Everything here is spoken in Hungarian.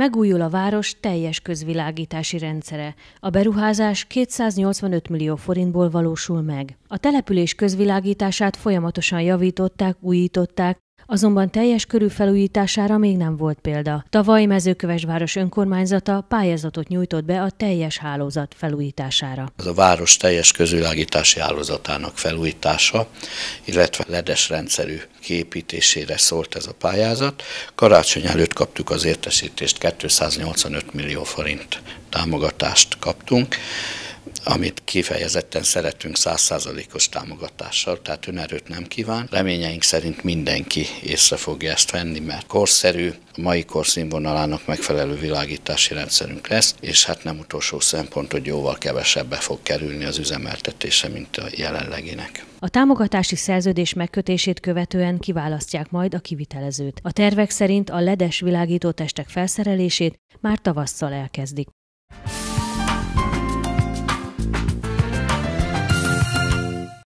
Megújul a város teljes közvilágítási rendszere. A beruházás 285 millió forintból valósul meg. A település közvilágítását folyamatosan javították, újították, azonban teljes körű felújítására még nem volt példa. Tavaly Mezőkövesváros önkormányzata pályázatot nyújtott be a teljes hálózat felújítására. Az a város teljes közvilágítási hálózatának felújítása, illetve ledes rendszerű képítésére szólt ez a pályázat. Karácsony előtt kaptuk az értesítést, 285 millió forint támogatást kaptunk amit kifejezetten szeretünk százszázalékos támogatással, tehát önerőt nem kíván. Reményeink szerint mindenki észre fogja ezt venni, mert korszerű, a mai korszínvonalának megfelelő világítási rendszerünk lesz, és hát nem utolsó szempont, hogy jóval kevesebbe fog kerülni az üzemeltetése, mint a jelenleginek. A támogatási szerződés megkötését követően kiválasztják majd a kivitelezőt. A tervek szerint a ledes világítótestek felszerelését már tavasszal elkezdik.